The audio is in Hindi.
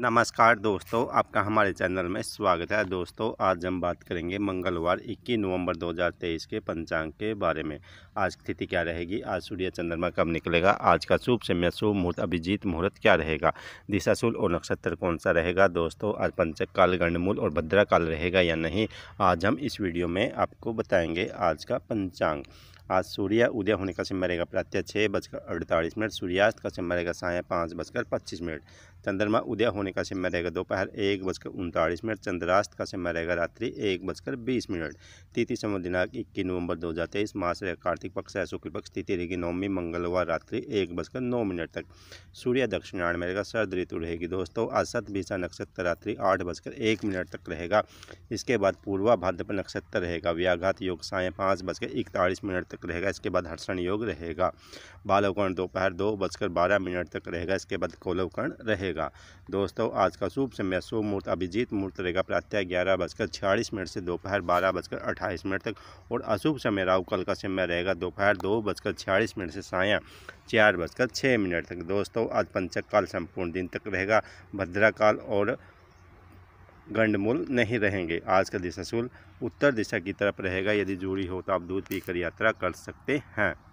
नमस्कार दोस्तों आपका हमारे चैनल में स्वागत है दोस्तों आज हम बात करेंगे मंगलवार 21 नवंबर 2023 के पंचांग के बारे में आज स्थिति क्या रहेगी आज सूर्य चंद्रमा कब निकलेगा आज का शुभ समय शुभ मुहूर्त अभिजीत मुहूर्त क्या रहेगा दिशाशूल और नक्षत्र कौन सा रहेगा दोस्तों आज पंचक काल गणमूल और भद्रा काल रहेगा या नहीं आज हम इस वीडियो में आपको बताएँगे आज का पंचांग आज सूर्य उदय होने का समय रहेगा प्रत्यय छः बजकर अड़तालीस मिनट सूर्यास्त का समय रहेगा साय पाँच बजकर पच्चीस मिनट चंद्रमा उदय होने होने का समय रहेगा दोपहर एक बजकर उनतालीस मिनट चंद्रास्त का समय रहेगा रात्रि एक बजकर बीस मिनट तिथि समय दिनांक इक्कीस नवंबर दो हज़ार तेईस मास रहेगा कार्तिक पक्ष है शुक्ल पक्ष तिथि रहेगी नौवीं मंगलवार रात्रि एक बजकर नौ मिनट तक सूर्य दक्षिणायण में रहेगा शरद ऋतु रहेगी दोस्तों असत भीषा नक्षत्र रात्रि आठ बजकर एक मिनट तक रहेगा इसके बाद पूर्वा भाद्रपद नक्षत्र रहेगा व्याघात योग साय पाँच बजकर इकतालीस मिनट तक रहेगा इसके बाद हर्षण योग रहेगा बालवकर्ण दोपहर दो बजकर बारह मिनट तक रहेगा इसके बाद कोलवकर्ण रहेगा दोस्त दोस्तों आज का शुभ समय शुभ मुहूर्त अभिजीत मुहूर्त रहेगा प्रातः ग्यारह बजकर छियालीस मिनट से दोपहर बारह बजकर अट्ठाईस मिनट तक और अशुभ समय राहु कल का समय रहेगा दोपहर दो बजकर छियालीस मिनट से साया चार बजकर छः मिनट तक दोस्तों आज पंचक काल संपूर्ण दिन तक रहेगा भद्रा काल और गंडमूल नहीं रहेंगे आज का दिशा शुल उत्तर दिशा की तरफ रहेगा यदि जूड़ी हो तो आप दूध पीकर यात्रा कर सकते हैं